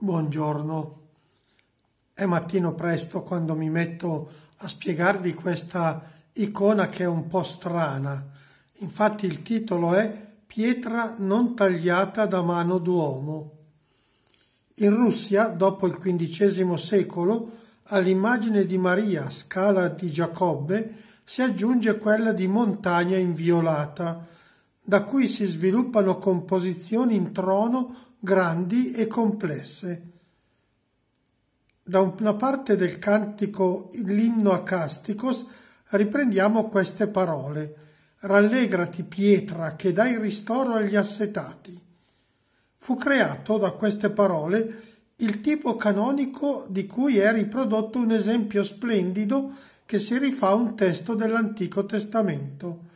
Buongiorno, è mattino presto quando mi metto a spiegarvi questa icona che è un po' strana. Infatti il titolo è Pietra non tagliata da mano d'uomo. In Russia, dopo il XV secolo, all'immagine di Maria, scala di Giacobbe, si aggiunge quella di montagna inviolata, da cui si sviluppano composizioni in trono grandi e complesse. Da una parte del cantico L'inno a Casticos riprendiamo queste parole. Rallegrati pietra che dai ristoro agli assetati. Fu creato da queste parole il tipo canonico di cui è riprodotto un esempio splendido che si rifà a un testo dell'Antico Testamento.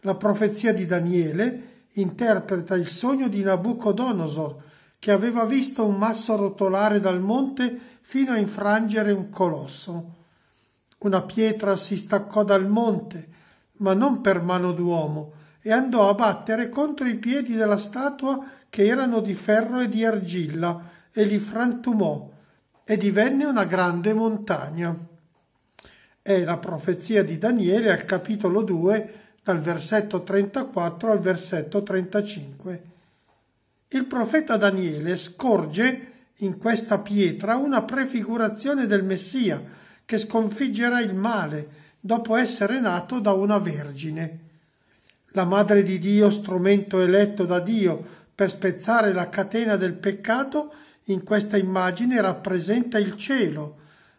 La profezia di Daniele interpreta il sogno di Nabucodonosor, che aveva visto un masso rotolare dal monte fino a infrangere un colosso. Una pietra si staccò dal monte, ma non per mano d'uomo, e andò a battere contro i piedi della statua che erano di ferro e di argilla, e li frantumò, e divenne una grande montagna. È la profezia di Daniele al capitolo 2, dal versetto 34 al versetto 35. Il profeta Daniele scorge in questa pietra una prefigurazione del Messia che sconfiggerà il male dopo essere nato da una vergine. La Madre di Dio, strumento eletto da Dio per spezzare la catena del peccato, in questa immagine rappresenta il cielo,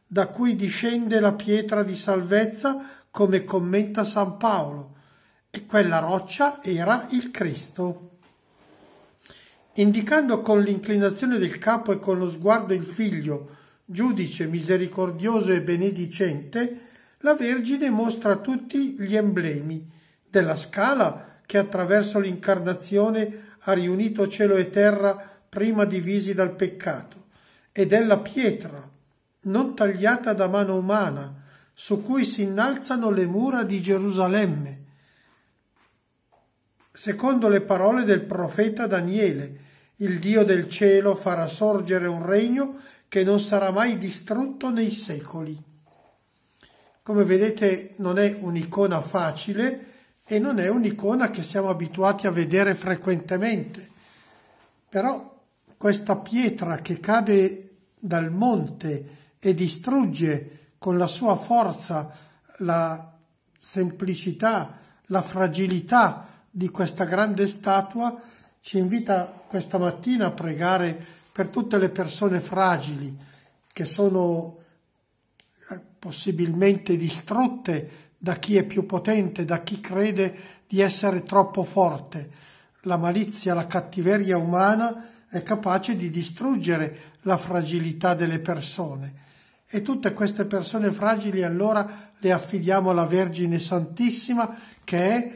da cui discende la pietra di salvezza, come commenta San Paolo, e quella roccia era il Cristo. Indicando con l'inclinazione del capo e con lo sguardo il figlio, giudice misericordioso e benedicente, la Vergine mostra tutti gli emblemi della scala che attraverso l'incarnazione ha riunito cielo e terra prima divisi dal peccato, e della pietra, non tagliata da mano umana, su cui si innalzano le mura di Gerusalemme, Secondo le parole del profeta Daniele, il Dio del cielo farà sorgere un regno che non sarà mai distrutto nei secoli. Come vedete non è un'icona facile e non è un'icona che siamo abituati a vedere frequentemente. Però questa pietra che cade dal monte e distrugge con la sua forza la semplicità, la fragilità di questa grande statua ci invita questa mattina a pregare per tutte le persone fragili che sono eh, possibilmente distrutte da chi è più potente, da chi crede di essere troppo forte. La malizia, la cattiveria umana è capace di distruggere la fragilità delle persone. E tutte queste persone fragili allora le affidiamo alla Vergine Santissima che è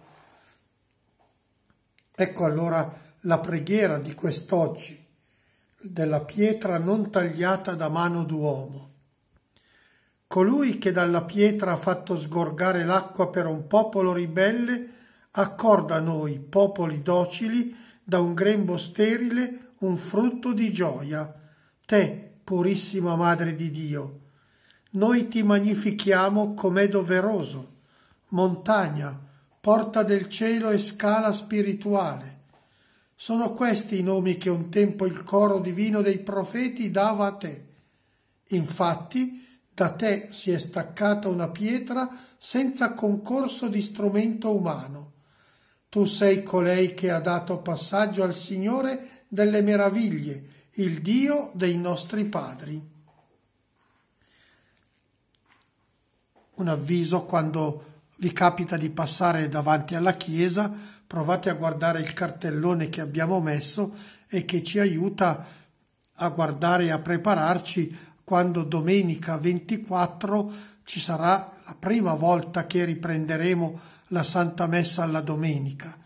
Ecco allora la preghiera di quest'oggi, della pietra non tagliata da mano d'uomo. Colui che dalla pietra ha fatto sgorgare l'acqua per un popolo ribelle, accorda a noi, popoli docili, da un grembo sterile un frutto di gioia. Te, purissima Madre di Dio, noi ti magnifichiamo com'è doveroso. Montagna, porta del cielo e scala spirituale. Sono questi i nomi che un tempo il coro divino dei profeti dava a te. Infatti, da te si è staccata una pietra senza concorso di strumento umano. Tu sei colei che ha dato passaggio al Signore delle meraviglie, il Dio dei nostri padri. Un avviso quando vi capita di passare davanti alla chiesa, provate a guardare il cartellone che abbiamo messo e che ci aiuta a guardare e a prepararci quando domenica 24 ci sarà la prima volta che riprenderemo la Santa Messa alla domenica.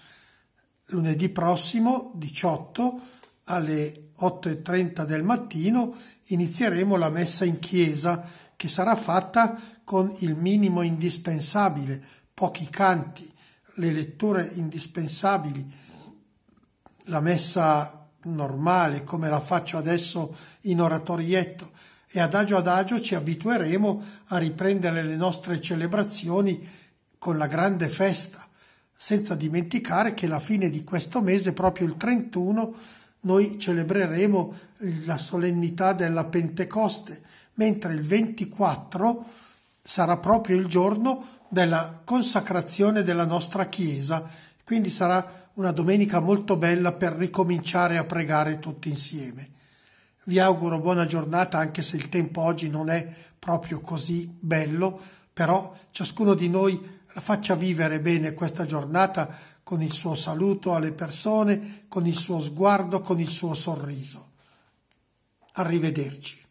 Lunedì prossimo, 18, alle 8.30 del mattino, inizieremo la messa in chiesa che sarà fatta con il minimo indispensabile, pochi canti, le letture indispensabili, la messa normale come la faccio adesso in oratorietto e adagio adagio ci abitueremo a riprendere le nostre celebrazioni con la grande festa, senza dimenticare che alla fine di questo mese, proprio il 31, noi celebreremo la solennità della Pentecoste, mentre il 24 sarà proprio il giorno della consacrazione della nostra Chiesa, quindi sarà una domenica molto bella per ricominciare a pregare tutti insieme. Vi auguro buona giornata anche se il tempo oggi non è proprio così bello, però ciascuno di noi faccia vivere bene questa giornata con il suo saluto alle persone, con il suo sguardo, con il suo sorriso. Arrivederci.